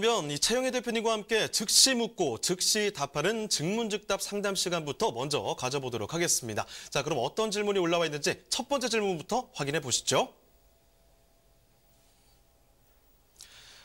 그러면 이 최영희 대표님과 함께 즉시 묻고 즉시 답하는 즉문즉답 상담 시간부터 먼저 가져보도록 하겠습니다. 자, 그럼 어떤 질문이 올라와 있는지 첫 번째 질문부터 확인해 보시죠.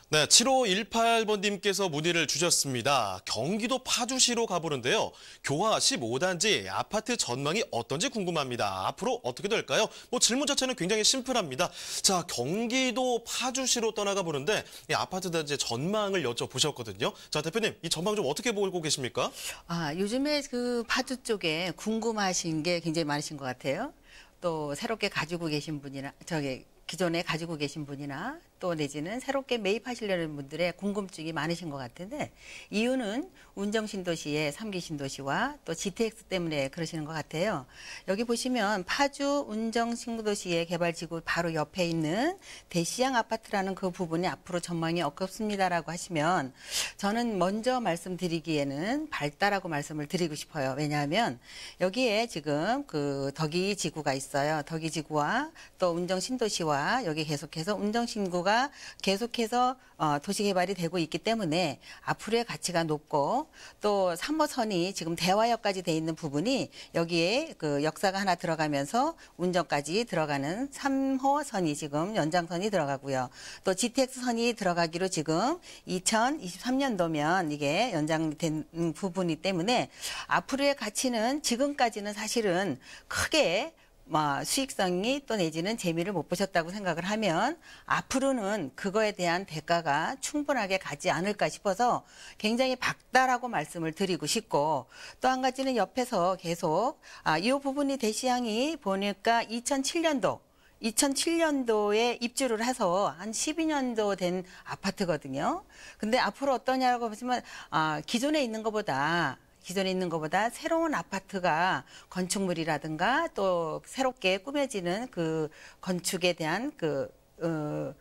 네, 7518번님께서 문의를 주셨습니다. 경기도 파주시로 가보는데요. 교화 15단지 아파트 전망이 어떤지 궁금합니다. 앞으로 어떻게 될까요? 뭐 질문 자체는 굉장히 심플합니다. 자, 경기도 파주시로 떠나가 보는데 이 아파트 단지의 전망을 여쭤보셨거든요. 자, 대표님, 이 전망 좀 어떻게 보고 계십니까? 아, 요즘에 그 파주 쪽에 궁금하신 게 굉장히 많으신 것 같아요. 또 새롭게 가지고 계신 분이나 저기 기존에 가지고 계신 분이나 또 내지는 새롭게 매입하시려는 분들의 궁금증이 많으신 것 같은데 이유는 운정 신도시의 삼기 신도시와 또 GTX 때문에 그러시는 것 같아요. 여기 보시면 파주 운정 신도시의 개발지구 바로 옆에 있는 대시양 아파트라는 그 부분이 앞으로 전망이 어렵습니다라고 하시면 저는 먼저 말씀드리기에는 밝다라고 말씀을 드리고 싶어요. 왜냐하면 여기에 지금 그 덕이 지구가 있어요. 덕이 지구와 또 운정 신도시와 여기 계속해서 운정 신구 정도가 계속해서 어, 도시 개발이 되고 있기 때문에 앞으로의 가치가 높고 또 3호선이 지금 대화역까지 돼 있는 부분이 여기에 그 역사가 하나 들어가면서 운전까지 들어가는 3호선이 지금 연장선이 들어가고요. 또 GTX선이 들어가기로 지금 2023년도면 이게 연장된 부분이 때문에 앞으로의 가치는 지금까지는 사실은 크게 뭐, 수익성이 또 내지는 재미를 못 보셨다고 생각을 하면 앞으로는 그거에 대한 대가가 충분하게 가지 않을까 싶어서 굉장히 박다라고 말씀을 드리고 싶고 또 한 가지는 옆에서 계속 아, 이 부분이 대시향이 보니까 2007년도 2007년도에 입주를 해서 한 12년도 된 아파트거든요. 근데 앞으로 어떠냐고 보시면 아, 기존에 있는 것보다 기존에 있는 것보다 새로운 아파트가 건축물이라든가 또 새롭게 꾸며지는 그 건축에 대한 그 어,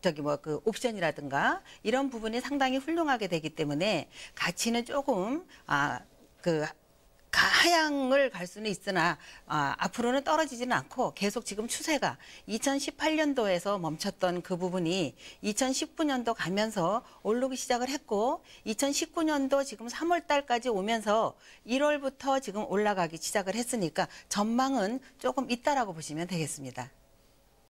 저기 뭐 그 옵션이라든가 이런 부분이 상당히 훌륭하게 되기 때문에 가치는 조금 아그 하향을 갈 수는 있으나 아, 앞으로는 떨어지지는 않고 계속 지금 추세가 2018년도에서 멈췄던 그 부분이 2019년도 가면서 오르기 시작을 했고 2019년도 지금 3월 달까지 오면서 1월부터 지금 올라가기 시작을 했으니까 전망은 조금 있다라고 보시면 되겠습니다.